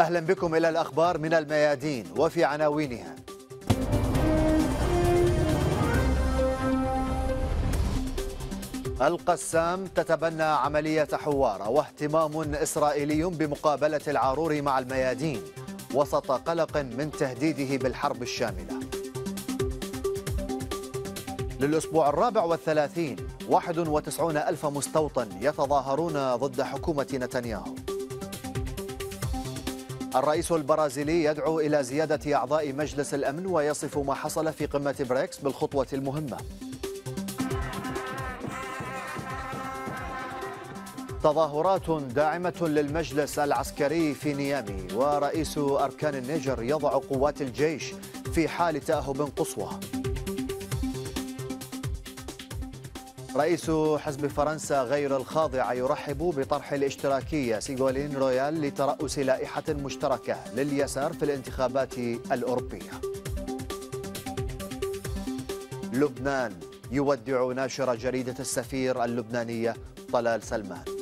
أهلا بكم إلى الأخبار من الميادين وفي عناوينها القسام تتبنى عملية حوارة واهتمام إسرائيلي بمقابلة العارور مع الميادين وسط قلق من تهديده بالحرب الشاملة للأسبوع الرابع والثلاثين وتسعون ألف مستوطن يتظاهرون ضد حكومة نتنياهو الرئيس البرازيلي يدعو إلى زيادة أعضاء مجلس الأمن ويصف ما حصل في قمة بريكس بالخطوة المهمة تظاهرات داعمة للمجلس العسكري في نيامي ورئيس أركان النيجر يضع قوات الجيش في حال تأهب قصوى رئيس حزب فرنسا غير الخاضع يرحب بطرح الاشتراكية سيغولين رويال لترأس لائحة مشتركة لليسار في الانتخابات الأوروبية لبنان يودع ناشر جريدة السفير اللبنانية طلال سلمان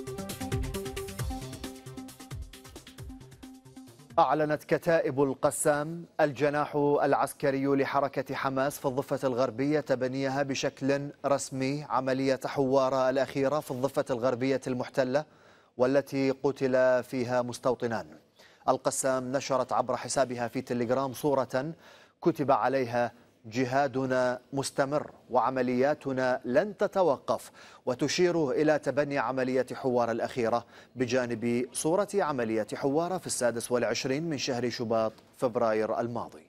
أعلنت كتائب القسام الجناح العسكري لحركة حماس في الضفة الغربية تبنيها بشكل رسمي عملية حوارة الأخيرة في الضفة الغربية المحتلة والتي قتل فيها مستوطنان القسام نشرت عبر حسابها في تليجرام صورة كتب عليها جهادنا مستمر وعملياتنا لن تتوقف وتشير إلى تبني عملية حوار الأخيرة بجانب صورة عملية حوار في السادس والعشرين من شهر شباط فبراير الماضي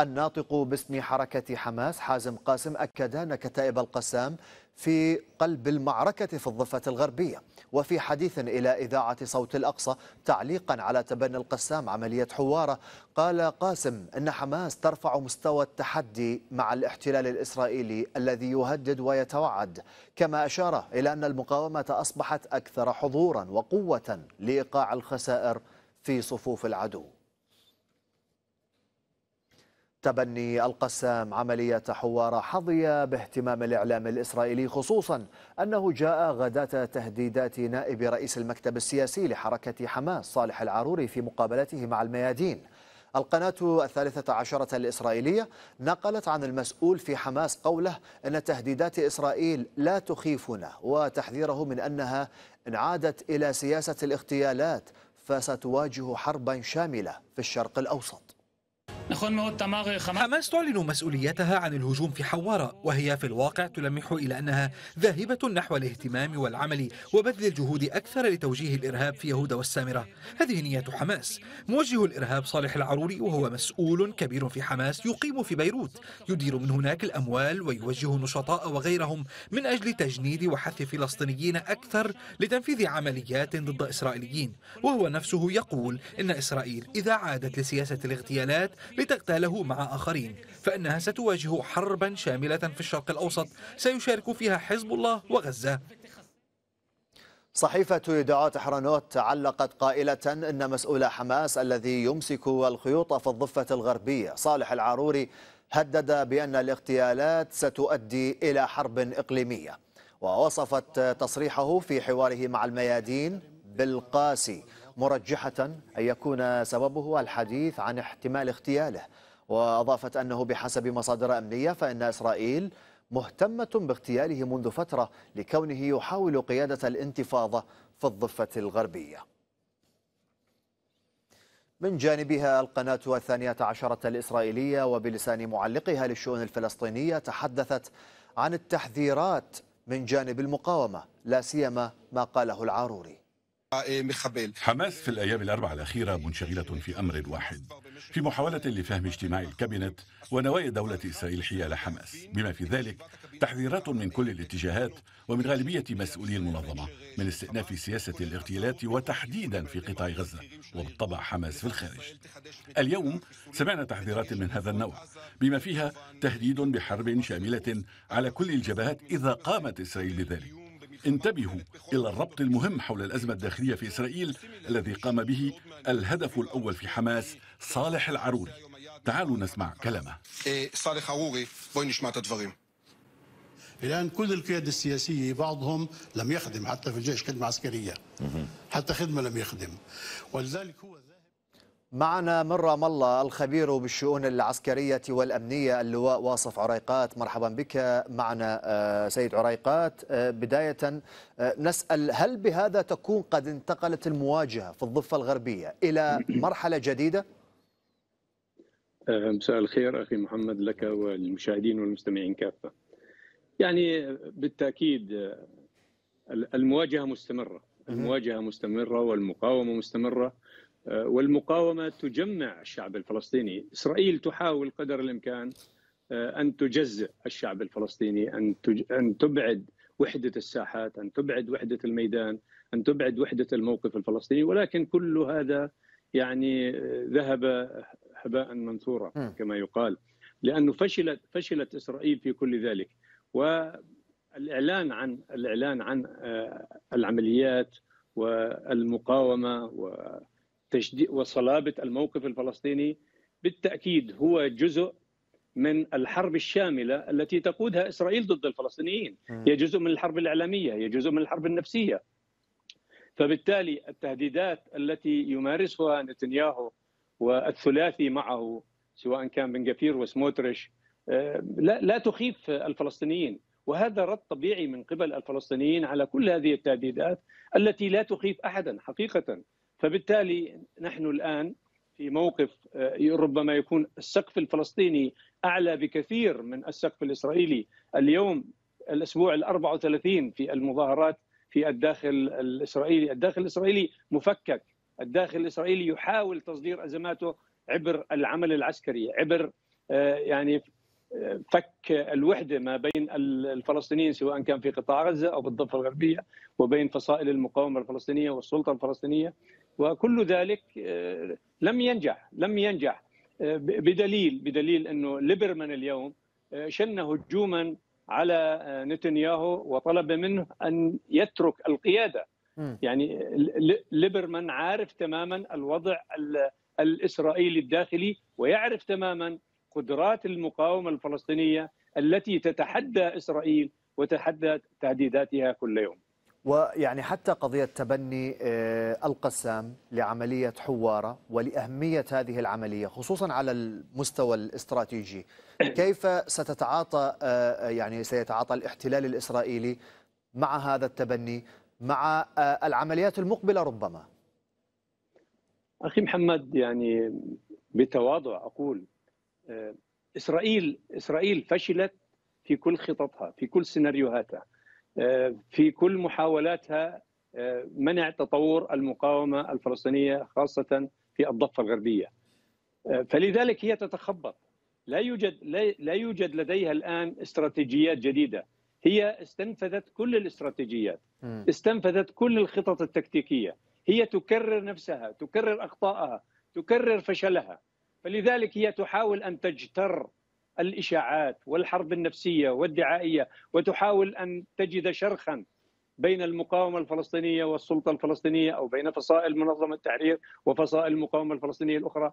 الناطق باسم حركة حماس حازم قاسم أكد أن كتائب القسام في قلب المعركة في الضفة الغربية وفي حديث إلى إذاعة صوت الأقصى تعليقا على تبني القسام عملية حوارة قال قاسم أن حماس ترفع مستوى التحدي مع الاحتلال الإسرائيلي الذي يهدد ويتوعد كما أشار إلى أن المقاومة أصبحت أكثر حضورا وقوة لإيقاع الخسائر في صفوف العدو تبني القسام عملية حوارة حظي باهتمام الإعلام الإسرائيلي خصوصا أنه جاء غداة تهديدات نائب رئيس المكتب السياسي لحركة حماس صالح العروري في مقابلته مع الميادين القناة الثالثة عشرة الإسرائيلية نقلت عن المسؤول في حماس قوله أن تهديدات إسرائيل لا تخيفنا وتحذيره من أنها إن عادت إلى سياسة الاغتيالات فستواجه حربا شاملة في الشرق الأوسط حماس تعلن مسؤوليتها عن الهجوم في حوارة وهي في الواقع تلمح إلى أنها ذاهبة نحو الاهتمام والعمل وبذل الجهود أكثر لتوجيه الإرهاب في يهودا والسامرة هذه نية حماس موجه الإرهاب صالح العروري وهو مسؤول كبير في حماس يقيم في بيروت يدير من هناك الأموال ويوجه النشطاء وغيرهم من أجل تجنيد وحث فلسطينيين أكثر لتنفيذ عمليات ضد إسرائيليين وهو نفسه يقول إن إسرائيل إذا عادت لسياسة الاغتيالات لتغتاله مع آخرين فإنها ستواجه حربا شاملة في الشرق الأوسط سيشارك فيها حزب الله وغزة صحيفة دعاة حرانوت علقت قائلة أن مسؤول حماس الذي يمسك الخيوط في الضفة الغربية صالح العاروري هدد بأن الاغتيالات ستؤدي إلى حرب إقليمية ووصفت تصريحه في حواره مع الميادين بالقاسي مرجحة أن يكون سببه الحديث عن احتمال اغتياله وأضافت أنه بحسب مصادر أمنية فإن إسرائيل مهتمة باغتياله منذ فترة لكونه يحاول قيادة الانتفاضة في الضفة الغربية من جانبها القناة الثانية عشرة الإسرائيلية وبلسان معلقها للشؤون الفلسطينية تحدثت عن التحذيرات من جانب المقاومة لا سيما ما قاله العاروري آه، حماس في الأيام الأربع الأخيرة منشغلة في أمر واحد في محاولة لفهم اجتماع الكابينت ونوايا دولة إسرائيل حيال حماس بما في ذلك تحذيرات من كل الاتجاهات ومن غالبية مسؤولي المنظمة من استئناف سياسة الاغتيالات وتحديدا في قطاع غزة وبالطبع حماس في الخارج اليوم سمعنا تحذيرات من هذا النوع بما فيها تهديد بحرب شاملة على كل الجبهات إذا قامت إسرائيل بذلك انتبهوا إلى الربط المهم حول الأزمة الداخلية في إسرائيل الذي قام به الهدف الأول في حماس صالح العروري تعالوا نسمع كلامه إيه، صالح العروري نسمع تدفرين الان كل القياده السياسيه بعضهم لم يخدم حتى في الجيش خدمه عسكريه حتى خدمه لم يخدم ولذلك هو معنا من رام الله الخبير بالشؤون العسكرية والأمنية اللواء واصف عريقات مرحبا بك معنا آه، سيد عريقات آه، بداية آه، نسأل هل بهذا تكون قد انتقلت المواجهة في الضفة الغربية إلى مرحلة جديدة؟ مساء الخير أخي محمد لك والمشاهدين والمستمعين كافة يعني بالتأكيد المواجهة مستمرة المواجهة مستمرة والمقاومة مستمرة آه، والمقاومه تجمع الشعب الفلسطيني، اسرائيل تحاول قدر الامكان آه، ان تجزئ الشعب الفلسطيني، ان ان تبعد وحده الساحات، ان تبعد وحده الميدان، ان تبعد وحده الموقف الفلسطيني، ولكن كل هذا يعني آه، ذهب هباء منثورا كما يقال، لانه فشلت فشلت اسرائيل في كل ذلك، والاعلان عن الاعلان عن العمليات والمقاومه و تشديد وصلابه الموقف الفلسطيني بالتاكيد هو جزء من الحرب الشامله التي تقودها اسرائيل ضد الفلسطينيين، هي جزء من الحرب الاعلاميه، هي جزء من الحرب النفسيه. فبالتالي التهديدات التي يمارسها نتنياهو والثلاثي معه سواء كان بن غفير وسموتريش آه، لا لا تخيف الفلسطينيين وهذا رد طبيعي من قبل الفلسطينيين على كل هذه التهديدات التي لا تخيف احدا حقيقه فبالتالي نحن الان في موقف آه، ربما يكون السقف الفلسطيني اعلى بكثير من السقف الاسرائيلي اليوم الاسبوع ال 34 في المظاهرات في الداخل الاسرائيلي، الداخل الاسرائيلي مفكك، الداخل الاسرائيلي يحاول تصدير ازماته عبر العمل العسكري، عبر آه، يعني آه، فك الوحده ما بين الفلسطينيين سواء كان في قطاع غزه او بالضفه الغربيه وبين فصائل المقاومه الفلسطينيه والسلطه الفلسطينيه وكل ذلك آه، لم ينجح لم ينجح آه، بدليل بدليل انه ليبرمان اليوم آه، شن هجوما على نتنياهو وطلب منه ان يترك القياده يعني ليبرمان عارف تماما الوضع الاسرائيلي الداخلي ويعرف تماما قدرات المقاومه الفلسطينيه التي تتحدى اسرائيل وتتحدى تهديداتها كل يوم ويعني حتى قضية تبني آه، القسام لعملية حوارة ولأهمية هذه العملية خصوصا على المستوى الاستراتيجي كيف ستتعاطى آه، يعني سيتعاطى الاحتلال الإسرائيلي مع هذا التبني مع آه، العمليات المقبلة ربما أخي محمد يعني بتواضع أقول إسرائيل إسرائيل فشلت في كل خططها في كل سيناريوهاتها آه، في كل محاولاتها آه، منع تطور المقاومه الفلسطينيه خاصه في الضفه الغربيه. آه، فلذلك هي تتخبط لا يوجد لا يوجد لديها الان استراتيجيات جديده هي استنفذت كل الاستراتيجيات استنفذت كل الخطط التكتيكيه هي تكرر نفسها تكرر اخطائها تكرر فشلها فلذلك هي تحاول ان تجتر الاشاعات والحرب النفسيه والدعائيه وتحاول ان تجد شرخا بين المقاومه الفلسطينيه والسلطه الفلسطينيه او بين فصائل منظمه التحرير وفصائل المقاومه الفلسطينيه الاخرى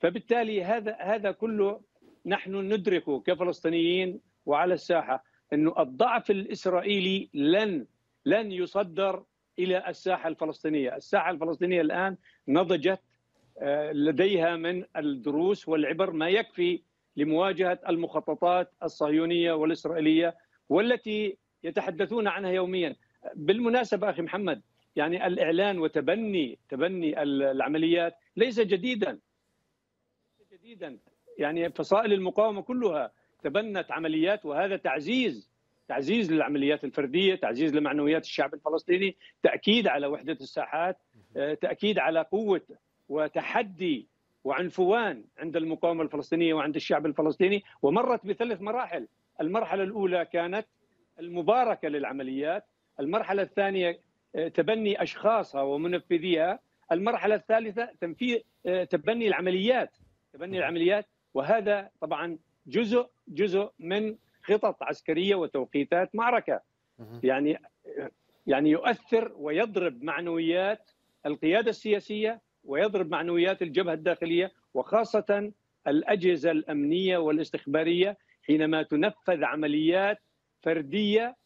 فبالتالي هذا هذا كله نحن ندركه كفلسطينيين وعلى الساحه انه الضعف الاسرائيلي لن لن يصدر الى الساحه الفلسطينيه، الساحه الفلسطينيه الان نضجت آه، لديها من الدروس والعبر ما يكفي لمواجهه المخططات الصهيونيه والاسرائيليه والتي يتحدثون عنها يوميا بالمناسبه اخي محمد يعني الاعلان وتبني تبني العمليات ليس جديدا جديدا يعني فصائل المقاومه كلها تبنت عمليات وهذا تعزيز تعزيز للعمليات الفرديه، تعزيز لمعنويات الشعب الفلسطيني، تاكيد على وحده الساحات، آه، تاكيد على قوه وتحدي وعنفوان عند المقاومة الفلسطينية وعند الشعب الفلسطيني ومرت بثلاث مراحل المرحلة الأولى كانت المباركة للعمليات المرحلة الثانية آه، تبني أشخاصها ومنفذيها المرحلة الثالثة تنفيذ آه، تبني العمليات تبني العمليات وهذا طبعا جزء جزء من خطط عسكرية وتوقيتات معركة يعني آه، يعني يؤثر ويضرب معنويات القيادة السياسية ويضرب معنويات الجبهة الداخلية وخاصة الأجهزة الأمنية والاستخبارية حينما تنفذ عمليات فردية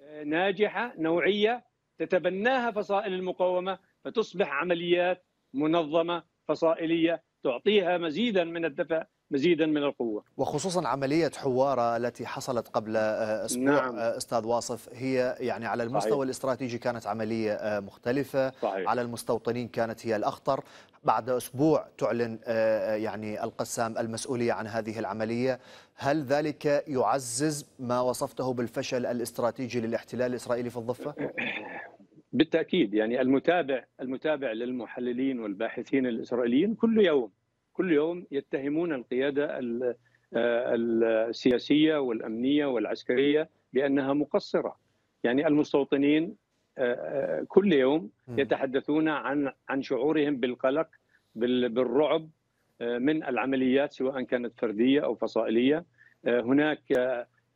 آه، ناجحة نوعية تتبناها فصائل المقاومة فتصبح عمليات منظمة فصائلية تعطيها مزيدا من الدفع مزيدا من القوة وخصوصا عملية حوارة التي حصلت قبل آه، أسبوع نعم. آه، أستاذ واصف هي يعني على المستوى صحيح. الاستراتيجي كانت عملية آه، مختلفة صحيح. على المستوطنين كانت هي الأخطر بعد أسبوع تعلن يعني القسام المسؤولية عن هذه العملية هل ذلك يعزز ما وصفته بالفشل الاستراتيجي للاحتلال الإسرائيلي في الضفة؟ بالتأكيد يعني المتابع المتابع للمحللين والباحثين الإسرائيليين كل يوم كل يوم يتهمون القياده آه، السياسيه والامنيه والعسكريه بانها مقصره يعني المستوطنين آه، آه، كل يوم يتحدثون عن عن شعورهم بالقلق بالرعب من العمليات سواء كانت فرديه او فصائليه هناك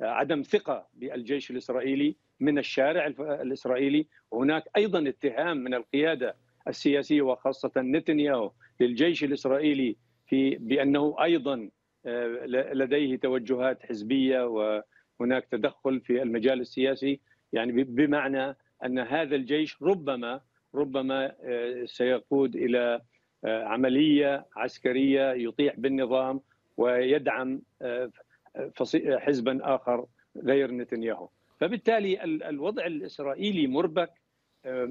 عدم ثقه بالجيش الاسرائيلي من الشارع الاسرائيلي وهناك ايضا اتهام من القياده السياسيه وخاصه نتنياهو للجيش الاسرائيلي في بانه ايضا آه، لديه توجهات حزبيه وهناك تدخل في المجال السياسي يعني بمعنى ان هذا الجيش ربما ربما آه، سيقود الى آه، عمليه عسكريه يطيح بالنظام ويدعم حزبا اخر غير نتنياهو فبالتالي الوضع الاسرائيلي مربك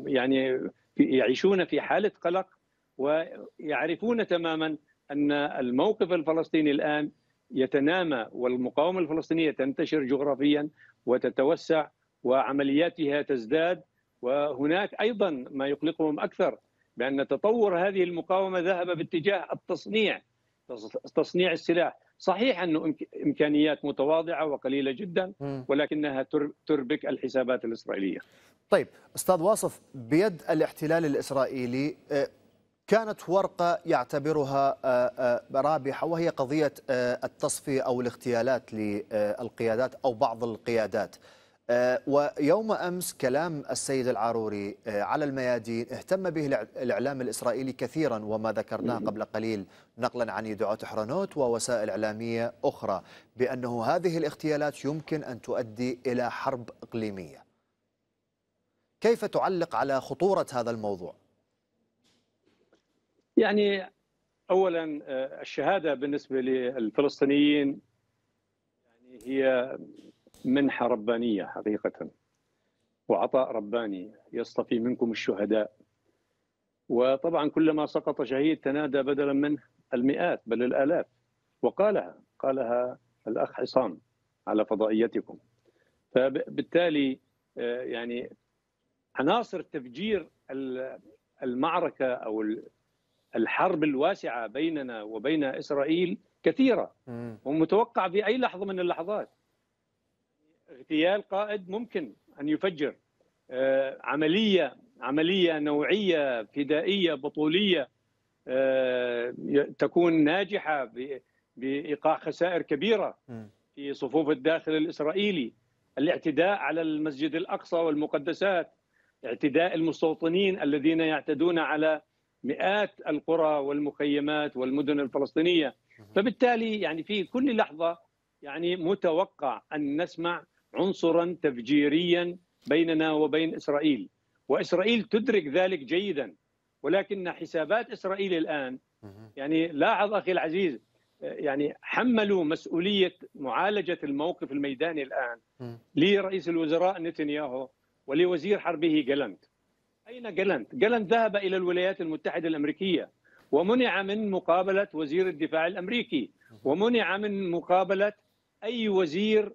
يعني يعيشون في حاله قلق ويعرفون تماما ان الموقف الفلسطيني الان يتنامى والمقاومه الفلسطينيه تنتشر جغرافيا وتتوسع وعملياتها تزداد وهناك ايضا ما يقلقهم اكثر بان تطور هذه المقاومه ذهب باتجاه التصنيع تصنيع السلاح صحيح انه امكانيات متواضعه وقليله جدا ولكنها تربك الحسابات الاسرائيليه. طيب استاذ واصف بيد الاحتلال الاسرائيلي آه، كانت ورقة يعتبرها آه، آه، رابحة وهي قضية آه، التصفية أو الاغتيالات للقيادات أو بعض القيادات ويوم أمس كلام السيد العاروري على الميادين اهتم به الإعلام الإسرائيلي كثيرا وما ذكرناه قبل قليل نقلا عن يدعو تحرنوت ووسائل إعلامية أخرى بأنه هذه الاغتيالات يمكن أن تؤدي إلى حرب إقليمية كيف تعلق على خطورة هذا الموضوع؟ يعني اولا آه، الشهاده بالنسبه للفلسطينيين يعني هي منحه ربانيه حقيقه وعطاء رباني يصطفي منكم الشهداء وطبعا كلما سقط شهيد تنادى بدلا منه المئات بل الالاف وقالها قالها الاخ عصام على فضائيتكم فبالتالي آه، يعني عناصر تفجير المعركه او الحرب الواسعة بيننا وبين إسرائيل كثيرة ومتوقع في أي لحظة من اللحظات اغتيال قائد ممكن أن يفجر آه، عملية عملية نوعية فدائية بطولية آه، تكون ناجحة بإيقاع خسائر كبيرة في صفوف الداخل الإسرائيلي الاعتداء على المسجد الأقصى والمقدسات اعتداء المستوطنين الذين يعتدون على مئات القرى والمخيمات والمدن الفلسطينيه فبالتالي يعني في كل لحظه يعني متوقع ان نسمع عنصرا تفجيريا بيننا وبين اسرائيل واسرائيل تدرك ذلك جيدا ولكن حسابات اسرائيل الان يعني لاحظ اخي العزيز يعني حملوا مسؤوليه معالجه الموقف الميداني الان لرئيس الوزراء نتنياهو ولوزير حربه جالنت أين جالنت؟ جالنت ذهب إلى الولايات المتحدة الأمريكية ومنع من مقابلة وزير الدفاع الأمريكي ومنع من مقابلة أي وزير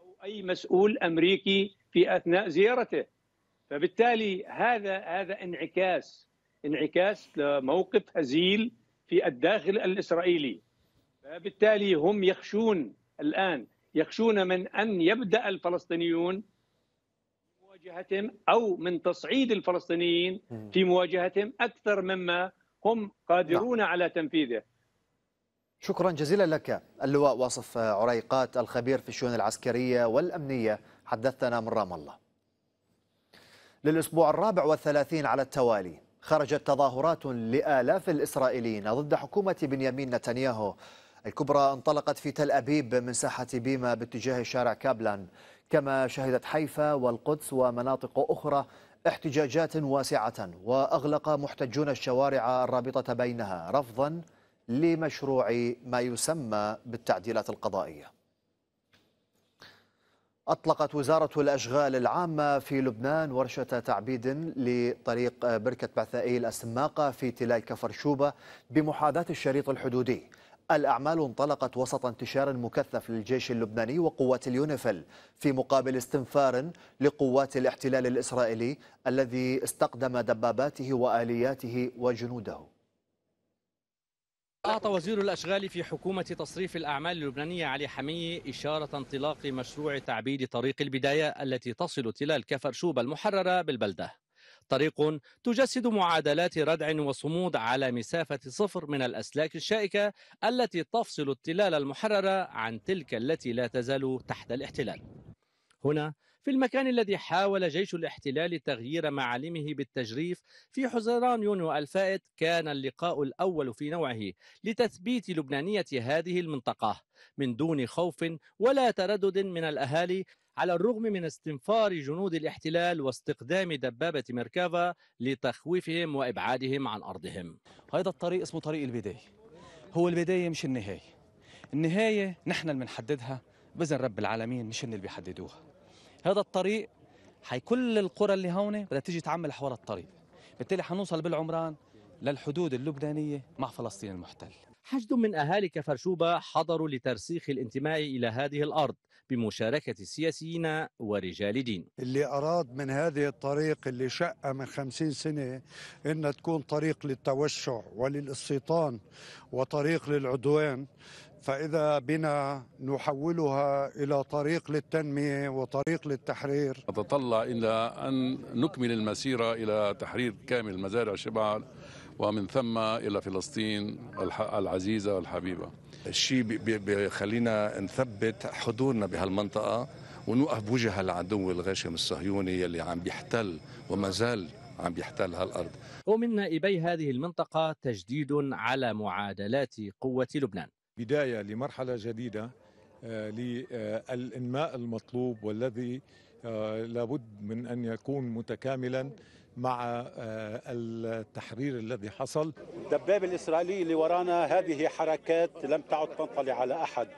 أو أي مسؤول أمريكي في أثناء زيارته فبالتالي هذا هذا انعكاس انعكاس لموقف هزيل في الداخل الإسرائيلي فبالتالي هم يخشون الآن يخشون من أن يبدأ الفلسطينيون مواجهتهم او من تصعيد الفلسطينيين في مواجهتهم اكثر مما هم قادرون نعم. على تنفيذه. شكرا جزيلا لك اللواء واصف عريقات الخبير في الشؤون العسكريه والامنيه حدثتنا من رام الله. للاسبوع الرابع والثلاثين على التوالي خرجت تظاهرات لالاف الاسرائيليين ضد حكومه بنيامين نتنياهو الكبرى انطلقت في تل أبيب من ساحة بيما باتجاه شارع كابلان كما شهدت حيفا والقدس ومناطق أخرى احتجاجات واسعة وأغلق محتجون الشوارع الرابطة بينها رفضا لمشروع ما يسمى بالتعديلات القضائية أطلقت وزارة الأشغال العامة في لبنان ورشة تعبيد لطريق بركة بعثائيل السماقة في تلاي شوبة بمحاذاة الشريط الحدودي الأعمال انطلقت وسط انتشار مكثف للجيش اللبناني وقوات اليونيفل في مقابل استنفار لقوات الاحتلال الإسرائيلي الذي استقدم دباباته وآلياته وجنوده أعطى وزير الأشغال في حكومة تصريف الأعمال اللبنانية علي حمي إشارة انطلاق مشروع تعبيد طريق البداية التي تصل تلال كفرشوب المحررة بالبلدة طريق تجسد معادلات ردع وصمود على مسافة صفر من الأسلاك الشائكة التي تفصل التلال المحررة عن تلك التي لا تزال تحت الاحتلال هنا في المكان الذي حاول جيش الاحتلال تغيير معالمه بالتجريف في حزيران يونيو الفائت كان اللقاء الأول في نوعه لتثبيت لبنانية هذه المنطقة من دون خوف ولا تردد من الأهالي على الرغم من استنفار جنود الاحتلال واستخدام دبابة ميركافا لتخويفهم وإبعادهم عن أرضهم هذا الطريق اسمه طريق البداية هو البداية مش النهاية النهاية نحن اللي بنحددها بإذن رب العالمين مش اللي بيحددوها هذا الطريق هي كل القرى اللي هون بدها تيجي تعمل حول الطريق بالتالي حنوصل بالعمران للحدود اللبنانية مع فلسطين المحتل حشد من أهالي كفر شوبة حضروا لترسيخ الانتماء إلى هذه الأرض بمشاركة السياسيين ورجال دين اللي أراد من هذه الطريق اللي شقه من خمسين سنة إن تكون طريق للتوسع وللاستيطان وطريق للعدوان فإذا بنا نحولها إلى طريق للتنمية وطريق للتحرير نتطلع إلى أن نكمل المسيرة إلى تحرير كامل مزارع شبعة ومن ثم إلى فلسطين العزيزة والحبيبة الشيء بيخلينا نثبت حضورنا بهالمنطقة ونوقف بوجه العدو الغاشم الصهيوني يلي عم بيحتل وما زال عم بيحتل هالارض ومن نائبي هذه المنطقه تجديد على معادلات قوه لبنان بداية لمرحلة جديدة آه، للإنماء المطلوب والذي آه، لابد من أن يكون متكاملا مع آه، التحرير الذي حصل الدباب الإسرائيلي اللي ورانا هذه حركات لم تعد تنطلي على أحد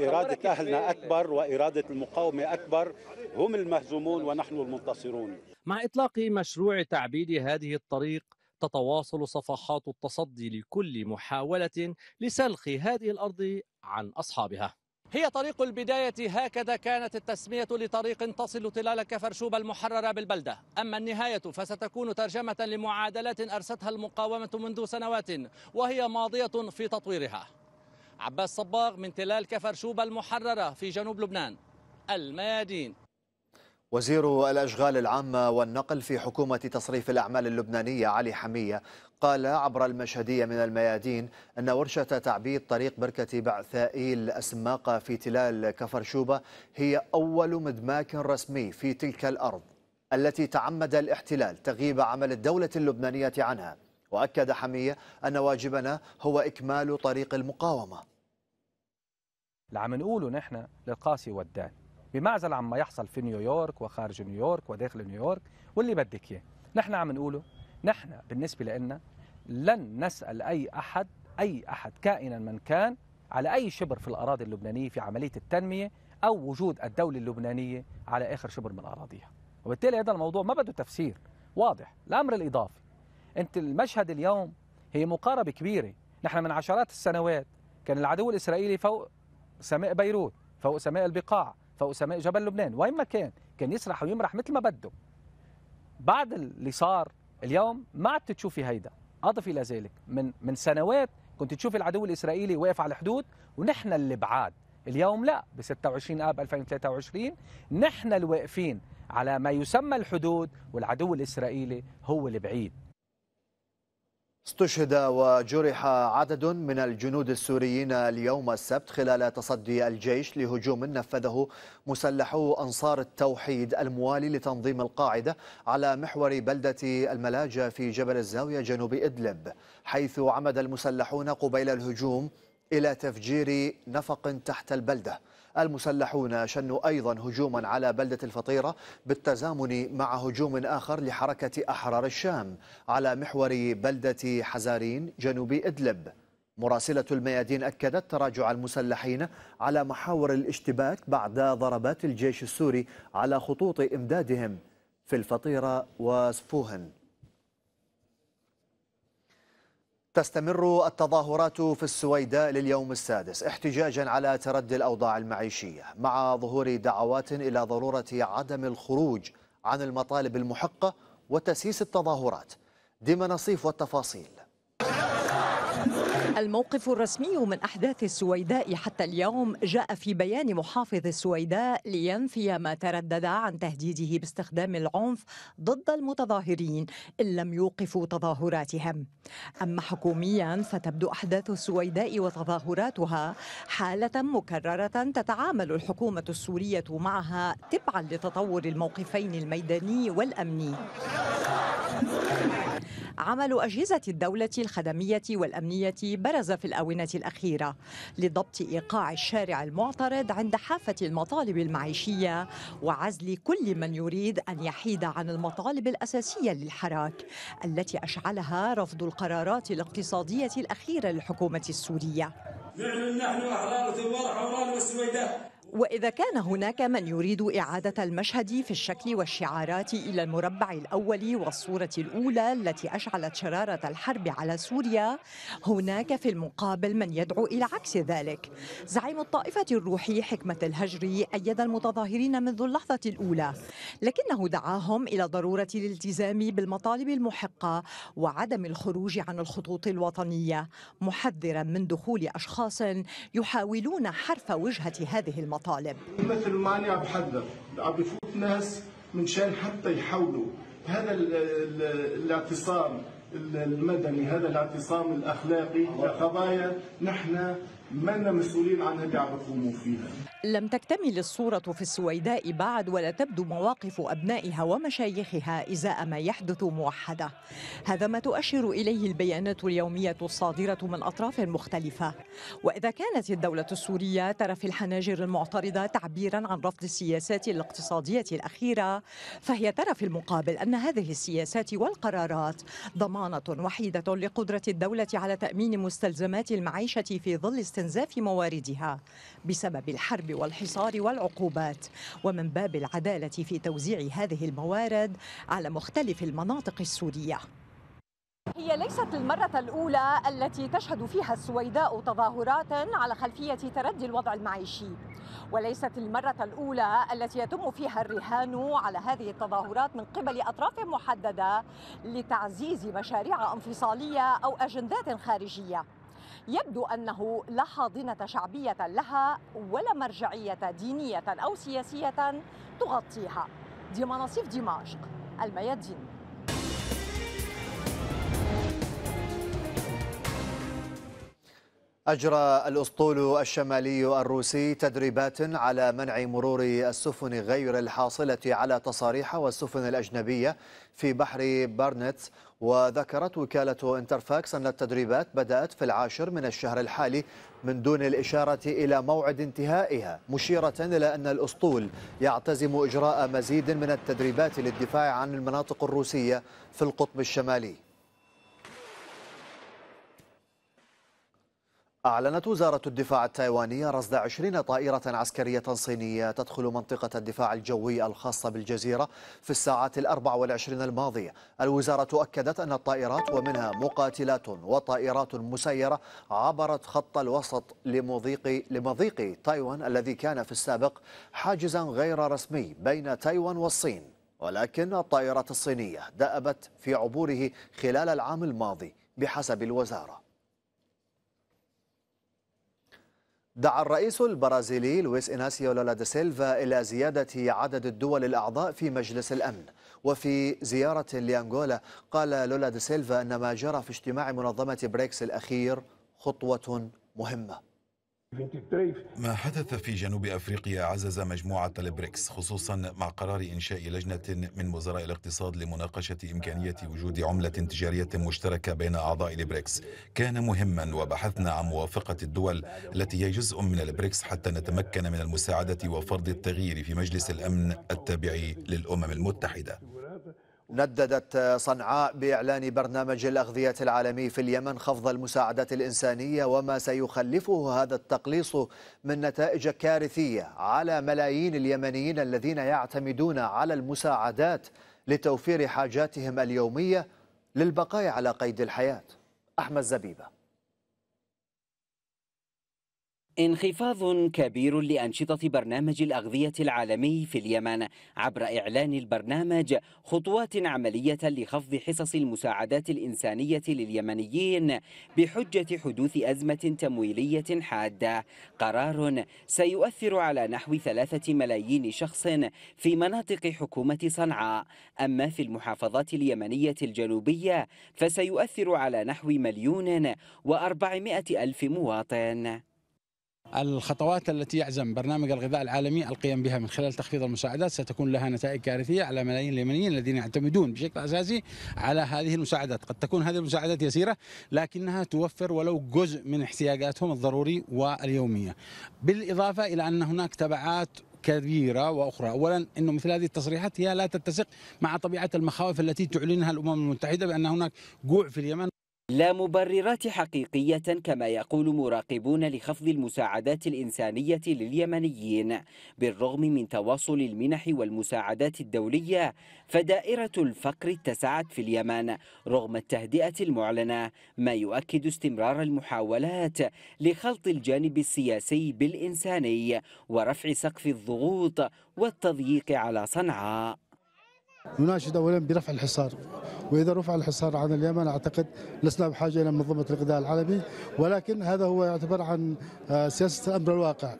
إرادة أهلنا أكبر وإرادة المقاومة أكبر هم المهزومون ونحن المنتصرون مع إطلاق مشروع تعبيد هذه الطريق تتواصل صفحات التصدي لكل محاولة لسلخ هذه الأرض عن أصحابها هي طريق البداية هكذا كانت التسمية لطريق تصل تلال كفرشوب المحررة بالبلدة أما النهاية فستكون ترجمة لمعادلات أرستها المقاومة منذ سنوات وهي ماضية في تطويرها عباس صباغ من تلال كفرشوب المحررة في جنوب لبنان الميادين وزير الأشغال العامة والنقل في حكومة تصريف الأعمال اللبنانية علي حمية قال عبر المشهدية من الميادين أن ورشة تعبيد طريق بركة بعثائيل أسماقة في تلال كفرشوبة هي أول مدماك رسمي في تلك الأرض التي تعمد الاحتلال تغييب عمل الدولة اللبنانية عنها وأكد حمية أن واجبنا هو إكمال طريق المقاومة اللي عم نقوله نحن للقاسي والداني بمعزل عما يحصل في نيويورك وخارج نيويورك وداخل نيويورك واللي بدك اياه نحن عم نقوله نحن بالنسبه لنا لن نسال اي احد اي احد كائنا من كان على اي شبر في الاراضي اللبنانيه في عمليه التنميه او وجود الدوله اللبنانيه على اخر شبر من اراضيها وبالتالي هذا الموضوع ما بده تفسير واضح الامر الاضافي انت المشهد اليوم هي مقاربه كبيره نحن من عشرات السنوات كان العدو الاسرائيلي فوق سماء بيروت فوق سماء البقاع فأسماء جبل لبنان وين ما كان كان يسرح ويمرح مثل ما بده بعد اللي صار اليوم ما عدت تشوفي هيدا أضف إلى ذلك من من سنوات كنت تشوفي العدو الإسرائيلي واقف على الحدود ونحن اللي بعاد اليوم لا ب 26 آب 2023 نحن الواقفين على ما يسمى الحدود والعدو الإسرائيلي هو اللي بعيد استشهد وجرح عدد من الجنود السوريين اليوم السبت خلال تصدي الجيش لهجوم نفذه مسلحو أنصار التوحيد الموالي لتنظيم القاعدة على محور بلدة الملاجة في جبل الزاوية جنوب إدلب حيث عمد المسلحون قبيل الهجوم إلى تفجير نفق تحت البلدة المسلحون شنوا أيضا هجوما على بلدة الفطيرة بالتزامن مع هجوم آخر لحركة أحرار الشام على محور بلدة حزارين جنوب إدلب مراسلة الميادين أكدت تراجع المسلحين على محاور الاشتباك بعد ضربات الجيش السوري على خطوط إمدادهم في الفطيرة وسفوهن تستمر التظاهرات في السويداء لليوم السادس احتجاجا على تردي الأوضاع المعيشية مع ظهور دعوات إلى ضرورة عدم الخروج عن المطالب المحقة وتسييس التظاهرات ديما نصيف والتفاصيل الموقف الرسمي من أحداث السويداء حتى اليوم جاء في بيان محافظ السويداء لينفي ما تردد عن تهديده باستخدام العنف ضد المتظاهرين إن لم يوقفوا تظاهراتهم أما حكوميا فتبدو أحداث السويداء وتظاهراتها حالة مكررة تتعامل الحكومة السورية معها تبعا لتطور الموقفين الميداني والأمني عمل أجهزة الدولة الخدمية والأمنية برز في الآونة الأخيرة لضبط إيقاع الشارع المعترض عند حافة المطالب المعيشية وعزل كل من يريد أن يحيد عن المطالب الأساسية للحراك التي أشعلها رفض القرارات الاقتصادية الأخيرة للحكومة السورية فعلا نحن أحرار ثوار حمراء والسويداء وإذا كان هناك من يريد إعادة المشهد في الشكل والشعارات إلى المربع الأول والصورة الأولى التي أشعلت شرارة الحرب على سوريا هناك في المقابل من يدعو إلى عكس ذلك زعيم الطائفة الروحي حكمة الهجري أيد المتظاهرين منذ اللحظة الأولى لكنه دعاهم إلى ضرورة الالتزام بالمطالب المحقة وعدم الخروج عن الخطوط الوطنية محذرا من دخول أشخاص يحاولون حرف وجهة هذه المطالب المطالب مثل ما أنا عم بحذر عم بفوت ناس من شان حتى يحولوا هذا الاعتصام المدني هذا الاعتصام الأخلاقي لقضايا نحن منا مسؤولين عنها قاعد بقوموا فيها لم تكتمل الصورة في السويداء بعد ولا تبدو مواقف أبنائها ومشايخها إزاء ما يحدث موحدة هذا ما تؤشر إليه البيانات اليومية الصادرة من أطراف مختلفة وإذا كانت الدولة السورية ترى في الحناجر المعترضة تعبيرا عن رفض السياسات الاقتصادية الأخيرة فهي ترى في المقابل أن هذه السياسات والقرارات ضمانة وحيدة لقدرة الدولة على تأمين مستلزمات المعيشة في ظل واستنزاف مواردها بسبب الحرب والحصار والعقوبات ومن باب العداله في توزيع هذه الموارد على مختلف المناطق السوريه هي ليست المرة الأولى التي تشهد فيها السويداء تظاهرات على خلفية تردي الوضع المعيشي وليست المرة الأولى التي يتم فيها الرهان على هذه التظاهرات من قبل أطراف محددة لتعزيز مشاريع انفصالية أو أجندات خارجية يبدو أنه لا حاضنة شعبية لها ولا مرجعية دينية أو سياسية تغطيها دي مناصف دمشق الميادين أجرى الأسطول الشمالي الروسي تدريبات على منع مرور السفن غير الحاصلة على تصاريح والسفن الأجنبية في بحر بارنتس وذكرت وكالة انترفاكس أن التدريبات بدأت في العاشر من الشهر الحالي من دون الإشارة إلى موعد انتهائها مشيرة إلى أن الأسطول يعتزم إجراء مزيد من التدريبات للدفاع عن المناطق الروسية في القطب الشمالي أعلنت وزارة الدفاع التايوانية رصد 20 طائرة عسكرية صينية تدخل منطقة الدفاع الجوي الخاصة بالجزيرة في الساعات الأربع والعشرين الماضية الوزارة أكدت أن الطائرات ومنها مقاتلات وطائرات مسيرة عبرت خط الوسط لمضيق, لمضيق تايوان الذي كان في السابق حاجزا غير رسمي بين تايوان والصين ولكن الطائرات الصينية دأبت في عبوره خلال العام الماضي بحسب الوزاره دعا الرئيس البرازيلي لويس إناسيو لولا دا سيلفا إلى زيادة عدد الدول الأعضاء في مجلس الأمن وفي زيارة لأنغولا قال لولا دا سيلفا أن ما جرى في اجتماع منظمة بريكس الأخير خطوة مهمة ما حدث في جنوب افريقيا عزز مجموعه البريكس خصوصا مع قرار انشاء لجنه من وزراء الاقتصاد لمناقشه امكانيه وجود عمله تجاريه مشتركه بين اعضاء البريكس كان مهما وبحثنا عن موافقه الدول التي هي جزء من البريكس حتى نتمكن من المساعده وفرض التغيير في مجلس الامن التابع للامم المتحده نددت صنعاء بإعلان برنامج الأغذية العالمي في اليمن خفض المساعدات الإنسانية وما سيخلفه هذا التقليص من نتائج كارثية على ملايين اليمنيين الذين يعتمدون على المساعدات لتوفير حاجاتهم اليومية للبقاء على قيد الحياة أحمد زبيبه انخفاض كبير لأنشطة برنامج الأغذية العالمي في اليمن عبر إعلان البرنامج خطوات عملية لخفض حصص المساعدات الإنسانية لليمنيين بحجة حدوث أزمة تمويلية حادة قرار سيؤثر على نحو ثلاثة ملايين شخص في مناطق حكومة صنعاء أما في المحافظات اليمنية الجنوبية فسيؤثر على نحو مليون وأربعمائة ألف مواطن الخطوات التي يعزم برنامج الغذاء العالمي القيام بها من خلال تخفيض المساعدات ستكون لها نتائج كارثيه على ملايين اليمنيين الذين يعتمدون بشكل اساسي على هذه المساعدات، قد تكون هذه المساعدات يسيره لكنها توفر ولو جزء من احتياجاتهم الضروري واليوميه. بالاضافه الى ان هناك تبعات كبيره واخرى، اولا انه مثل هذه التصريحات هي لا تتسق مع طبيعه المخاوف التي تعلنها الامم المتحده بان هناك جوع في اليمن لا مبررات حقيقية كما يقول مراقبون لخفض المساعدات الإنسانية لليمنيين بالرغم من تواصل المنح والمساعدات الدولية فدائرة الفقر اتسعت في اليمن رغم التهدئة المعلنة ما يؤكد استمرار المحاولات لخلط الجانب السياسي بالإنساني ورفع سقف الضغوط والتضييق على صنعاء نناشد اولا برفع الحصار واذا رفع الحصار عن اليمن اعتقد لسنا بحاجه الى منظمه الغذاء العالمي ولكن هذا هو يعتبر عن آه، سياسه الامر الواقع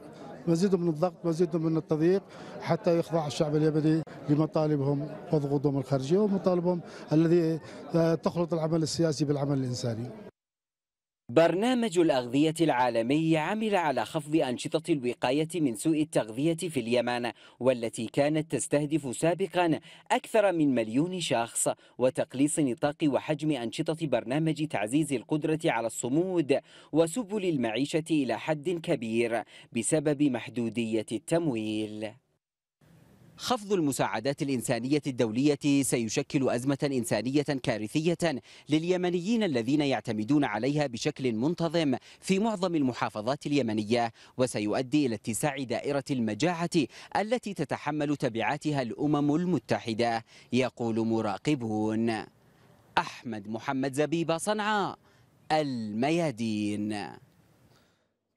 مزيد من الضغط مزيد من التضييق حتى يخضع الشعب اليمني لمطالبهم وضغوطهم الخارجيه ومطالبهم الذي آه، تخلط العمل السياسي بالعمل الانساني برنامج الأغذية العالمي عمل على خفض أنشطة الوقاية من سوء التغذية في اليمن والتي كانت تستهدف سابقا أكثر من مليون شخص وتقليص نطاق وحجم أنشطة برنامج تعزيز القدرة على الصمود وسبل المعيشة إلى حد كبير بسبب محدودية التمويل خفض المساعدات الإنسانية الدولية سيشكل أزمة إنسانية كارثية لليمنيين الذين يعتمدون عليها بشكل منتظم في معظم المحافظات اليمنية وسيؤدي إلى اتساع دائرة المجاعة التي تتحمل تبعاتها الأمم المتحدة يقول مراقبون أحمد محمد زبيبة صنعاء الميادين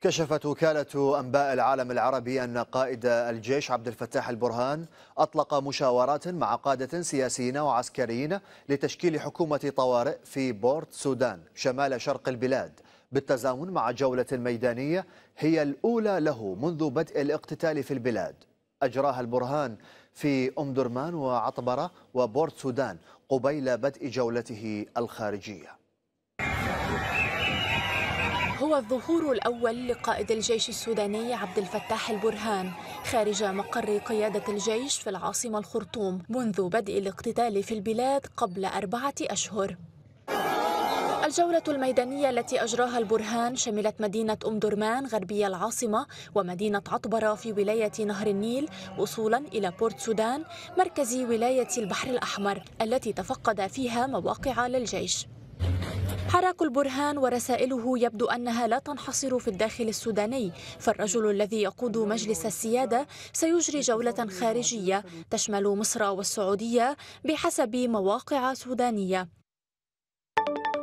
كشفت وكالة أنباء العالم العربي أن قائد الجيش عبد الفتاح البرهان أطلق مشاورات مع قادة سياسيين وعسكريين لتشكيل حكومة طوارئ في بورت سودان شمال شرق البلاد بالتزامن مع جولة ميدانية هي الأولى له منذ بدء الاقتتال في البلاد أجراها البرهان في أم درمان وعطبرة وبورت سودان قبيل بدء جولته الخارجية هو الظهور الأول لقائد الجيش السوداني عبد الفتاح البرهان خارج مقر قيادة الجيش في العاصمة الخرطوم منذ بدء الاقتتال في البلاد قبل أربعة أشهر الجولة الميدانية التي أجراها البرهان شملت مدينة أم درمان غربية العاصمة ومدينة عطبرة في ولاية نهر النيل وصولا إلى بورت سودان مركز ولاية البحر الأحمر التي تفقد فيها مواقع للجيش حراك البرهان ورسائله يبدو أنها لا تنحصر في الداخل السوداني فالرجل الذي يقود مجلس السيادة سيجري جولة خارجية تشمل مصر والسعودية بحسب مواقع سودانية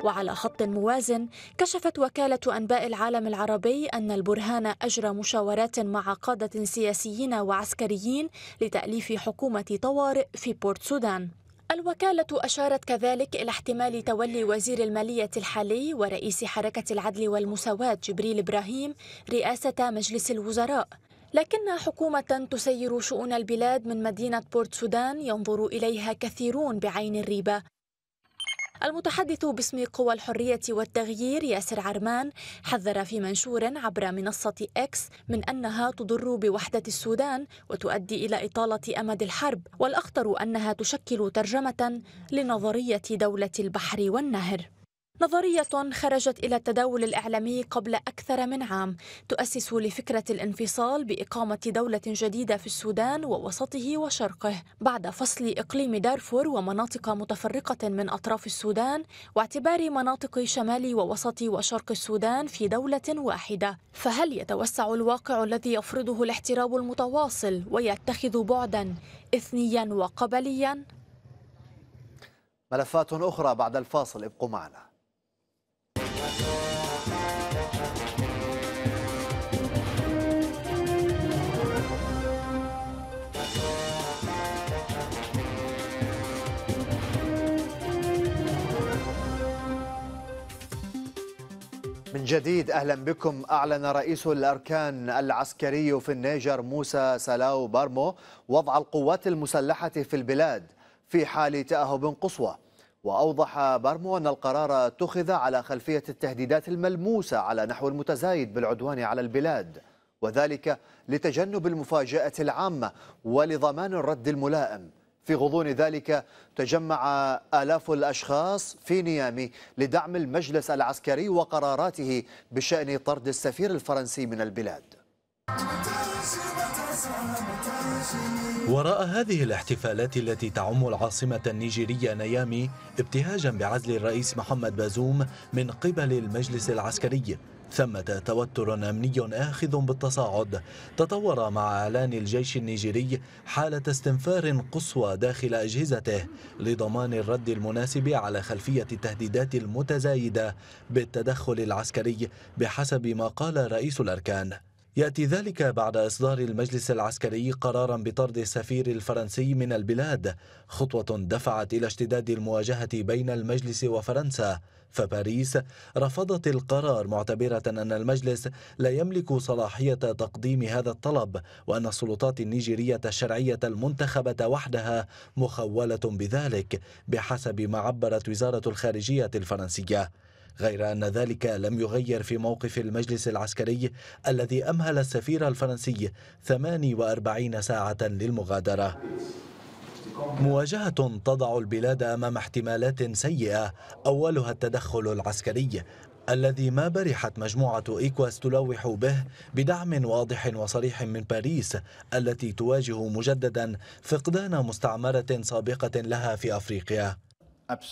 وعلى خط موازن كشفت وكالة أنباء العالم العربي أن البرهان أجرى مشاورات مع قادة سياسيين وعسكريين لتأليف حكومة طوارئ في بورت سودان الوكالة أشارت كذلك إلى احتمال تولي وزير المالية الحالي ورئيس حركة العدل والمساواة جبريل إبراهيم رئاسة مجلس الوزراء لكن حكومة تسير شؤون البلاد من مدينة بورت سودان ينظر إليها كثيرون بعين الريبة المتحدث باسم قوى الحرية والتغيير ياسر عرمان حذر في منشور عبر منصة إكس من أنها تضر بوحدة السودان وتؤدي إلى إطالة أمد الحرب والأخطر أنها تشكل ترجمة لنظرية دولة البحر والنهر نظرية خرجت إلى التداول الإعلامي قبل أكثر من عام تؤسس لفكرة الانفصال بإقامة دولة جديدة في السودان ووسطه وشرقه بعد فصل إقليم دارفور ومناطق متفرقة من أطراف السودان واعتبار مناطق شمال ووسط وشرق السودان في دولة واحدة فهل يتوسع الواقع الذي يفرضه الاحتراب المتواصل ويتخذ بعدا إثنيا وقبليا؟ ملفات أخرى بعد الفاصل ابقوا معنا جديد اهلا بكم اعلن رئيس الاركان العسكري في النيجر موسى سلاو بارمو وضع القوات المسلحه في البلاد في حال تاهب قصوى واوضح بارمو ان القرار اتخذ على خلفيه التهديدات الملموسه على نحو المتزايد بالعدوان على البلاد وذلك لتجنب المفاجاه العامه ولضمان الرد الملائم في غضون ذلك تجمع آلاف الأشخاص في نيامي لدعم المجلس العسكري وقراراته بشأن طرد السفير الفرنسي من البلاد وراء هذه الاحتفالات التي تعم العاصمة النيجيرية نيامي ابتهاجا بعزل الرئيس محمد بازوم من قبل المجلس العسكري ثمة توتر أمني آخذ بالتصاعد تطور مع إعلان الجيش النيجيري حالة استنفار قصوى داخل أجهزته لضمان الرد المناسب على خلفية التهديدات المتزايدة بالتدخل العسكري بحسب ما قال رئيس الأركان يأتي ذلك بعد إصدار المجلس العسكري قرارا بطرد السفير الفرنسي من البلاد خطوة دفعت إلى اشتداد المواجهة بين المجلس وفرنسا فباريس رفضت القرار معتبرة أن المجلس لا يملك صلاحية تقديم هذا الطلب وأن السلطات النيجيرية الشرعية المنتخبة وحدها مخولة بذلك بحسب ما عبرت وزارة الخارجية الفرنسية غير أن ذلك لم يغير في موقف المجلس العسكري الذي أمهل السفير الفرنسي 48 ساعة للمغادرة مواجهة تضع البلاد أمام احتمالات سيئة أولها التدخل العسكري الذي ما برحت مجموعة إيكواس تلوح به بدعم واضح وصريح من باريس التي تواجه مجددا فقدان مستعمرة سابقة لها في أفريقيا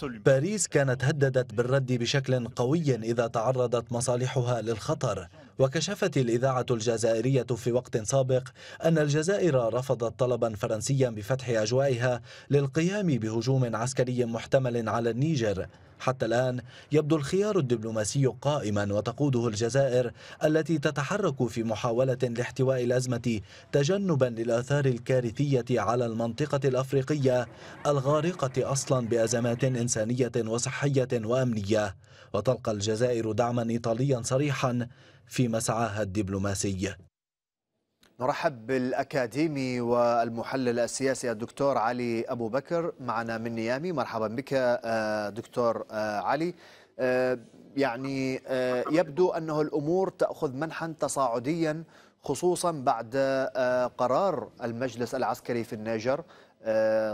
باريس كانت هددت بالرد بشكل قوي إذا تعرضت مصالحها للخطر وكشفت الإذاعة الجزائرية في وقت سابق أن الجزائر رفضت طلبا فرنسيا بفتح أجوائها للقيام بهجوم عسكري محتمل على النيجر حتى الآن يبدو الخيار الدبلوماسي قائما وتقوده الجزائر التي تتحرك في محاولة لاحتواء الأزمة تجنبا للآثار الكارثية على المنطقة الأفريقية الغارقة أصلا بأزمات إنسانية وصحية وأمنية وتلقى الجزائر دعما إيطاليا صريحا في مسعاها الدبلوماسي نرحب بالأكاديمي والمحلل السياسي الدكتور علي أبو بكر معنا من نيامي مرحبا بك آه، دكتور آه، علي آه، يعني يبدو أنه الأمور تأخذ منحا تصاعديا خصوصا بعد قرار المجلس العسكري في النيجر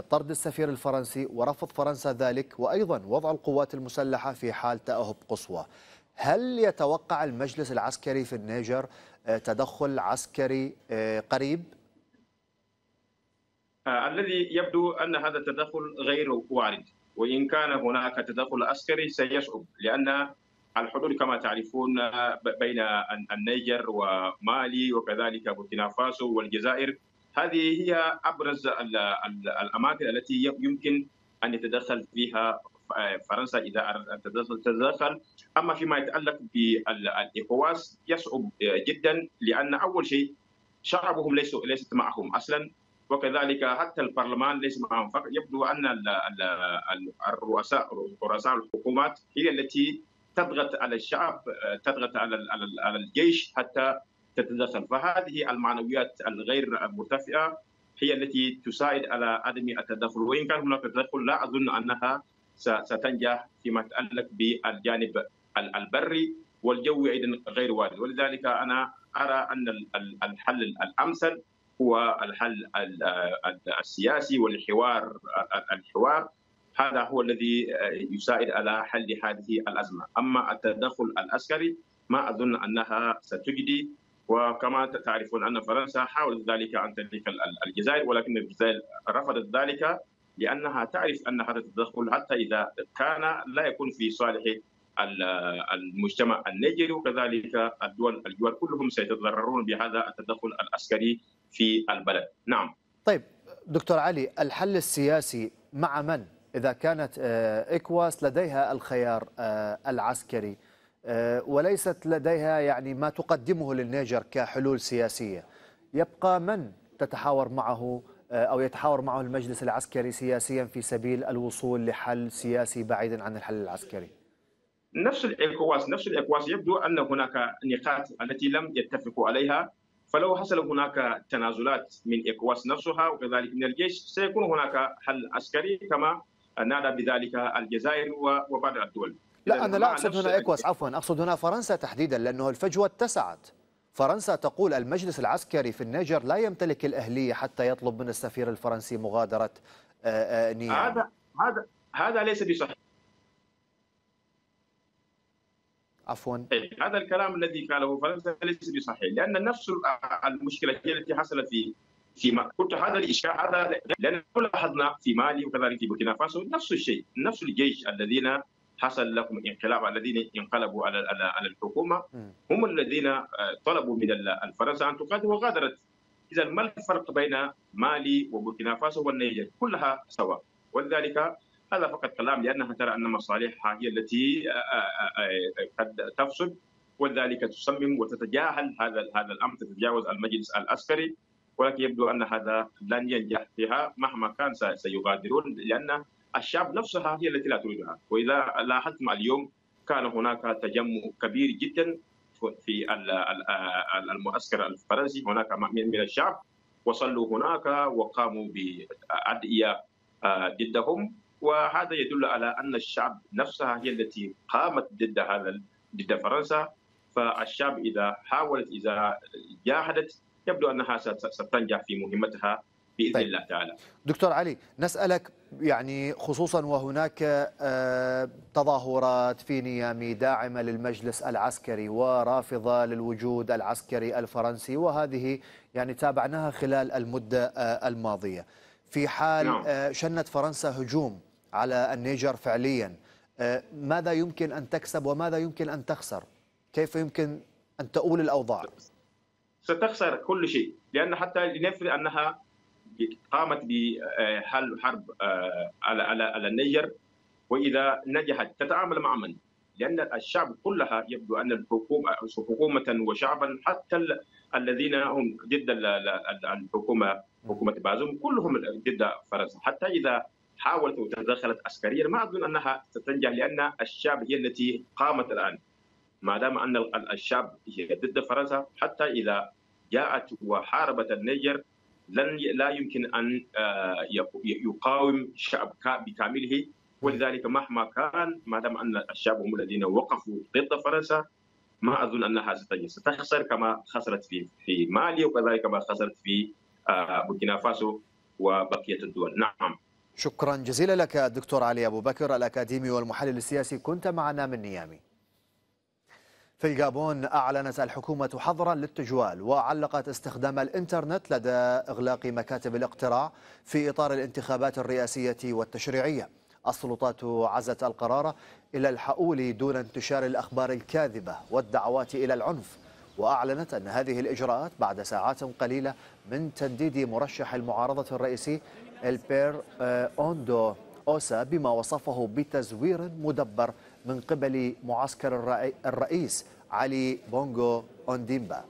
طرد السفير الفرنسي ورفض فرنسا ذلك وأيضا وضع القوات المسلحة في حال تأهب قصوى هل يتوقع المجلس العسكري في النيجر آه، تدخل عسكري آه، قريب؟ آه، الذي يبدو أن هذا التدخل غير وارد وإن كان هناك تدخل عسكري سيصعب لأن الحدود كما تعرفون بين النيجر ومالي وكذلك بوركينا فاسو والجزائر هذه هي ابرز الاماكن التي يمكن ان يتدخل فيها فرنسا اذا اردت ان تتدخل تتدخل اما فيما يتعلق بالايكواس يصعب جدا لان اول شيء شعبهم ليس ليست معهم اصلا وكذلك حتى البرلمان ليس معهم فقط يبدو ان الرؤساء رؤساء الحكومات هي التي تضغط على الشعب تضغط على على الجيش حتى تتدخل فهذه المعنويات الغير مرتفعه هي التي تساعد على عدم التدخل وان كان هناك تدخل لا اظن انها ستنجح فيما يتعلق بالجانب البري والجوي ايضا غير وارد ولذلك انا ارى ان الحل الامثل هو الحل السياسي والحوار الحوار هذا هو الذي يساعد على حل هذه الازمه، اما التدخل العسكري ما اظن انها ستجدي وكما تعرفون ان فرنسا حاولت ذلك عن طريق الجزائر ولكن الجزائر رفضت ذلك لانها تعرف ان هذا التدخل حتى اذا كان لا يكون في صالح المجتمع النيجري وكذلك الدول الجوار كلهم سيتضررون بهذا التدخل العسكري في البلد نعم طيب دكتور علي الحل السياسي مع من إذا كانت آه، إكواس لديها الخيار آه، العسكري آه، وليست لديها يعني ما تقدمه للنيجر كحلول سياسية يبقى من تتحاور معه أو يتحاور معه المجلس العسكري سياسيا في سبيل الوصول لحل سياسي بعيدا عن الحل العسكري؟ نفس الإكواس نفس الإكواس يبدو أن هناك نقاط التي لم يتفقوا عليها فلو حصل هناك تنازلات من إكواس نفسها وكذلك من الجيش سيكون هناك حل عسكري كما نادى بذلك الجزائر وبعض الدول لا أنا لا أقصد هنا إكواس عفوا أقصد هنا فرنسا تحديدا لأنه الفجوة اتسعت فرنسا تقول المجلس العسكري في النيجر لا يمتلك الأهلية حتى يطلب من السفير الفرنسي مغادرة آه، آه، نيام هذا هذا هذا ليس بصحيح عفوا طيب، هذا الكلام الذي قاله فرنسا ليس بصحيح لان نفس المشكله هي التي حصلت في في قلت هذا الاشاعه هذا لان لاحظنا في مالي وكذلك في بوركينا فاسو نفس الشيء نفس الجيش الذين حصل لكم انقلاب الذين انقلبوا على على الحكومه هم الذين آه، طلبوا من فرنسا ان تقاتل وغادرت اذا ما الفرق بين مالي وبوركينا فاسو والنيجر كلها سواء ولذلك هذا فقط كلام لانها ترى ان مصالحها هي التي آه، آه، قد تفسد ولذلك تصمم وتتجاهل هذا هذا الامر تتجاوز المجلس العسكري ولكن يبدو ان هذا لن ينجح فيها مهما كان سيغادرون لان الشعب نفسها هي التي لا تريدها واذا لاحظتم اليوم كان هناك تجمع كبير جدا في المعسكر الفرنسي هناك من الشعب وصلوا هناك وقاموا بأدعية آه، ضدهم وهذا يدل على أن الشعب نفسها هي التي قامت ضد هذا ضد فرنسا فالشعب إذا حاولت إذا جاهدت يبدو أنها ستنجح في مهمتها بإذن طيب. الله تعالى دكتور علي نسألك يعني خصوصا وهناك آه، تظاهرات في نيامي داعمه للمجلس العسكري ورافضه للوجود العسكري الفرنسي وهذه يعني تابعناها خلال المده آه، الماضيه في حال نعم. آه، شنت فرنسا هجوم على النيجر فعليا ماذا يمكن ان تكسب وماذا يمكن ان تخسر كيف يمكن ان تؤول الاوضاع ستخسر كل شيء لان حتى لنفرض انها قامت بحل آه، حرب آه، على على على النيجر واذا نجحت تتعامل مع من؟ لان الشعب كلها يبدو ان الحكومه حكومه وشعبا حتى الذين هم ضد الحكومه حكومه بازوم كلهم ضد فرنسا حتى اذا حاولت وتدخلت عسكريا ما اظن انها ستنجح لان الشعب هي التي قامت الان ما دام ان الشعب ضد فرنسا حتى اذا جاءت وحاربت النيجر لن لا يمكن ان آه، يقاوم الشعب بكامله ولذلك مهما كان ما دام ان الشعب هم الذين وقفوا ضد فرنسا ما اظن انها ستخسر كما خسرت في في مالي وكذلك ما خسرت في آه، بوركينا فاسو وبقيه الدول نعم شكرا جزيلا لك دكتور علي ابو بكر الاكاديمي والمحلل السياسي كنت معنا من نيامي في الجابون أعلنت الحكومة حظرا للتجوال وعلقت استخدام الإنترنت لدى إغلاق مكاتب الاقتراع في إطار الانتخابات الرئاسية والتشريعية السلطات عزت القرار إلى الحؤول دون انتشار الأخبار الكاذبة والدعوات إلى العنف وأعلنت أن هذه الإجراءات بعد ساعات قليلة من تنديد مرشح المعارضة الرئيسي البير آه، أوندو أوسا بما وصفه بتزوير مدبر من قبل معسكر الرئيس علي بونغو أونديمبا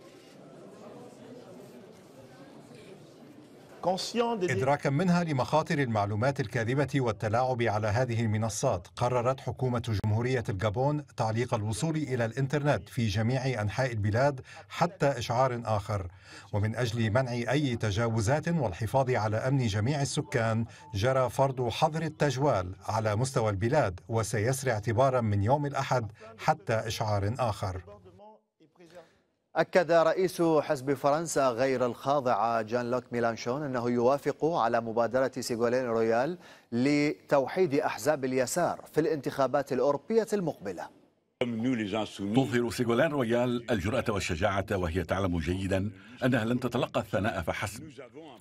إدراكا منها لمخاطر المعلومات الكاذبة والتلاعب على هذه المنصات قررت حكومة جمهورية الجابون تعليق الوصول إلى الإنترنت في جميع أنحاء البلاد حتى إشعار آخر ومن أجل منع أي تجاوزات والحفاظ على أمن جميع السكان جرى فرض حظر التجوال على مستوى البلاد وسيسري اعتبارا من يوم الأحد حتى إشعار آخر أكد رئيس حزب فرنسا غير الخاضع جان لوك ميلانشون أنه يوافق على مبادرة سيغولين رويال لتوحيد أحزاب اليسار في الانتخابات الأوروبية المقبلة تظهر سيغولين رويال الجرأة والشجاعة وهي تعلم جيدا أنها لن تتلقى الثناء فحسب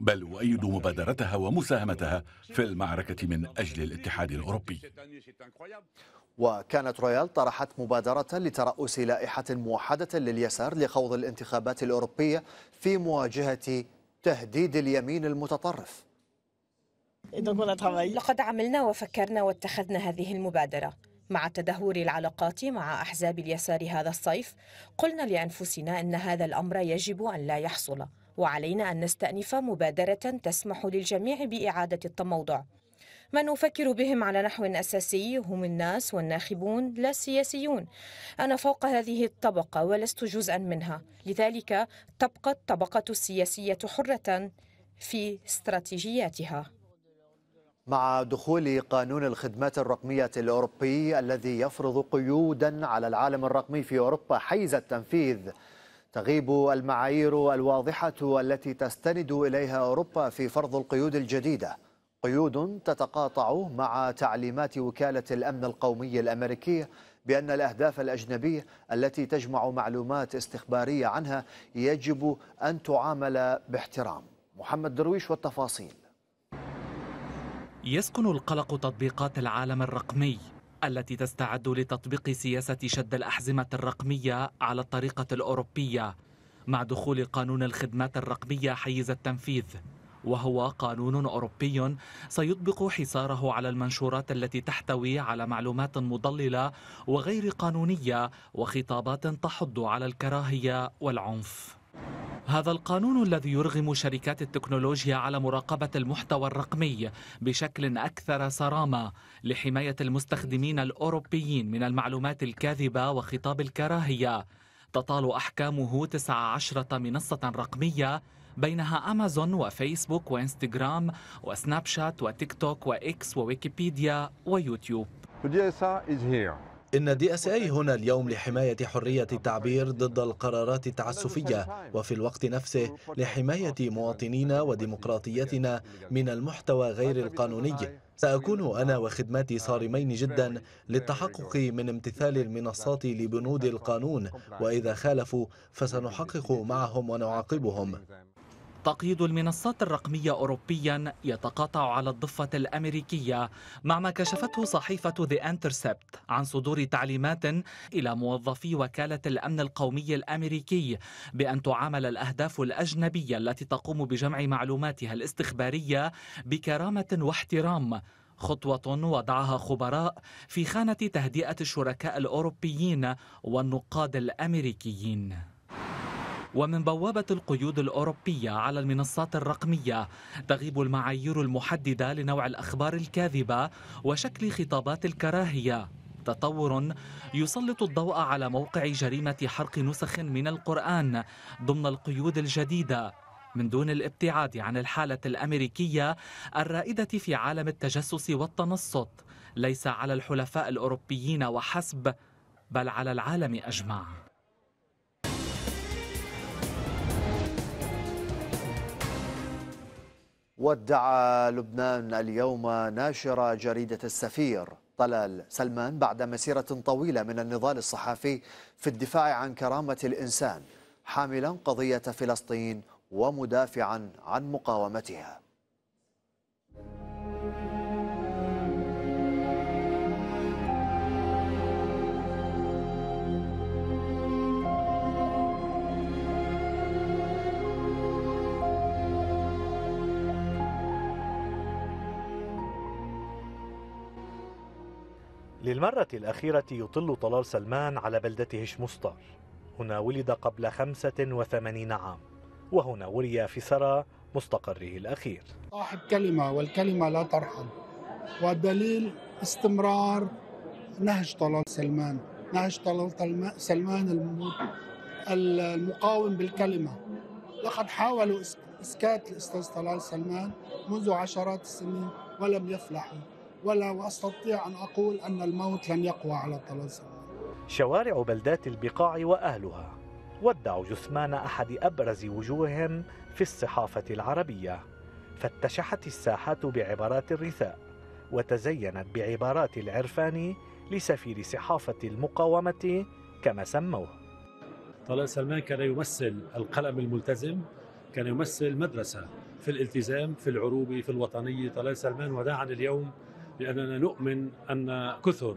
بل أؤيد مبادرتها ومساهمتها في المعركة من أجل الاتحاد الأوروبي وكانت رويال طرحت مبادرة لترأس لائحة موحدة لليسار لخوض الانتخابات الأوروبية في مواجهة تهديد اليمين المتطرف لقد عملنا وفكرنا واتخذنا هذه المبادرة مع تدهور العلاقات مع أحزاب اليسار هذا الصيف قلنا لأنفسنا أن هذا الأمر يجب أن لا يحصل وعلينا أن نستأنف مبادرة تسمح للجميع بإعادة التموضع ما نفكر بهم على نحو أساسي هم الناس والناخبون لا السياسيون أنا فوق هذه الطبقة ولست جزءا منها لذلك تبقى الطبقة السياسية حرة في استراتيجياتها مع دخول قانون الخدمات الرقمية الأوروبي الذي يفرض قيودا على العالم الرقمي في أوروبا حيز التنفيذ تغيب المعايير الواضحة التي تستند إليها أوروبا في فرض القيود الجديدة قيود تتقاطع مع تعليمات وكالة الأمن القومي الأمريكية بأن الأهداف الأجنبية التي تجمع معلومات استخبارية عنها يجب أن تعامل باحترام محمد درويش والتفاصيل يسكن القلق تطبيقات العالم الرقمي التي تستعد لتطبيق سياسة شد الأحزمة الرقمية على الطريقة الأوروبية مع دخول قانون الخدمات الرقمية حيز التنفيذ وهو قانون أوروبي سيطبق حصاره على المنشورات التي تحتوي على معلومات مضللة وغير قانونية وخطابات تحض على الكراهية والعنف هذا القانون الذي يرغم شركات التكنولوجيا على مراقبة المحتوى الرقمي بشكل أكثر صرامة لحماية المستخدمين الأوروبيين من المعلومات الكاذبة وخطاب الكراهية تطال أحكامه 19 منصة رقمية بينها أمازون وفيسبوك وإنستغرام وسناب شات وتيك توك وإكس وويكيبيديا ويوتيوب إن دي اس اي هنا اليوم لحماية حرية التعبير ضد القرارات التعسفية وفي الوقت نفسه لحماية مواطنينا وديمقراطيتنا من المحتوى غير القانوني سأكون أنا وخدماتي صارمين جدا للتحقق من امتثال المنصات لبنود القانون وإذا خالفوا فسنحقق معهم ونعاقبهم تقييد المنصات الرقمية أوروبيا يتقاطع على الضفة الأمريكية مع ما كشفته صحيفة The Intercept عن صدور تعليمات إلى موظفي وكالة الأمن القومي الأمريكي بأن تعامل الأهداف الأجنبية التي تقوم بجمع معلوماتها الاستخبارية بكرامة واحترام خطوة وضعها خبراء في خانة تهدئة الشركاء الأوروبيين والنقاد الأمريكيين ومن بوابة القيود الأوروبية على المنصات الرقمية تغيب المعايير المحددة لنوع الأخبار الكاذبة وشكل خطابات الكراهية تطور يسلط الضوء على موقع جريمة حرق نسخ من القرآن ضمن القيود الجديدة من دون الابتعاد عن الحالة الأمريكية الرائدة في عالم التجسس والتنصت ليس على الحلفاء الأوروبيين وحسب بل على العالم أجمع وادعى لبنان اليوم ناشر جريدة السفير طلال سلمان بعد مسيرة طويلة من النضال الصحفي في الدفاع عن كرامة الإنسان حاملا قضية فلسطين ومدافعا عن مقاومتها للمرة الأخيرة يطل طلال سلمان على بلدته شمسطر هنا ولد قبل 85 عام وهنا ولي في سرى مستقره الأخير صاحب كلمة والكلمة لا ترحم والدليل استمرار نهج طلال سلمان نهج طلال سلمان المقاوم بالكلمة لقد حاولوا إسكات الأستاذ طلال سلمان منذ عشرات السنين ولم يفلحوا ولا واستطيع ان اقول ان الموت لن يقوى على الطلسم. شوارع بلدات البقاع واهلها ودعوا جثمان احد ابرز وجوههم في الصحافه العربيه. فاتشحت الساحات بعبارات الرثاء وتزينت بعبارات العرفان لسفير صحافه المقاومه كما سموه. طلال سلمان كان يمثل القلم الملتزم، كان يمثل مدرسه في الالتزام في العروبه في الوطنيه طلال سلمان وداعا اليوم لأننا نؤمن أن كثر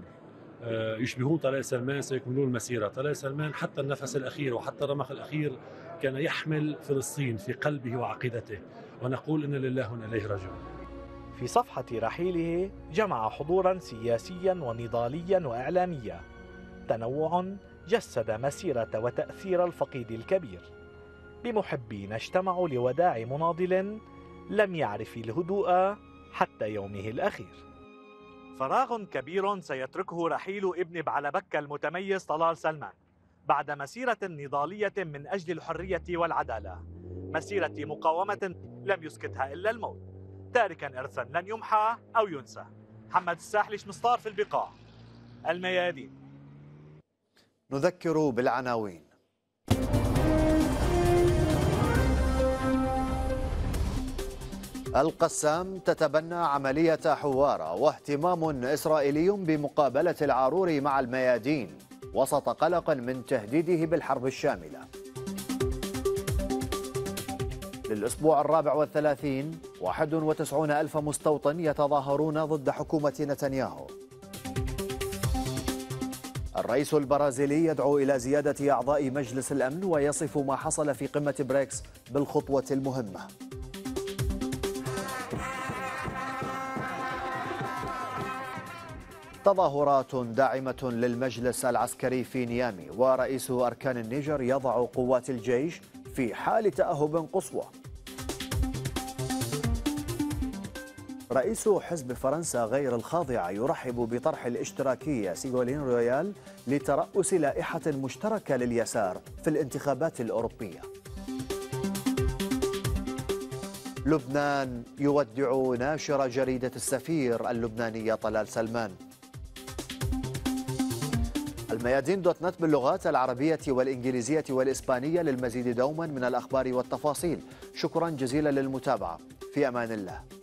آه، يشبهون طلال سلمان سيكملون المسيرة طلال سلمان حتى النفس الأخير وحتى الرمق الأخير كان يحمل فلسطين في قلبه وعقيدته ونقول إن لله إليه راجعون في صفحة رحيله جمع حضورا سياسيا ونضاليا وإعلاميا تنوع جسد مسيرة وتأثير الفقيد الكبير بمحبين اجتمعوا لوداع مناضل لم يعرف الهدوء حتى يومه الأخير فراغ كبير سيتركه رحيل ابن بعلبكة المتميز طلال سلمان بعد مسيرة نضالية من أجل الحرية والعدالة مسيرة مقاومة لم يسكتها إلا الموت تاركا إرثا لن يمحى أو ينسى محمد الساحلي مصطار في البقاع الميادين نذكر بالعناوين القسام تتبنى عملية حوارة واهتمام إسرائيلي بمقابلة العرور مع الميادين وسط قلق من تهديده بالحرب الشاملة للأسبوع الرابع والثلاثين وتسعون ألف مستوطن يتظاهرون ضد حكومة نتنياهو الرئيس البرازيلي يدعو إلى زيادة أعضاء مجلس الأمن ويصف ما حصل في قمة بريكس بالخطوة المهمة تظاهرات داعمة للمجلس العسكري في نيامي ورئيس أركان النيجر يضع قوات الجيش في حال تأهب قصوى رئيس حزب فرنسا غير الخاضعة يرحب بطرح الاشتراكية سيغولين رويال لترأس لائحة مشتركة لليسار في الانتخابات الأوروبية لبنان يودع ناشر جريدة السفير اللبنانية طلال سلمان ميادين دوت نت باللغات العربية والإنجليزية والإسبانية للمزيد دوما من الأخبار والتفاصيل شكرا جزيلا للمتابعة في أمان الله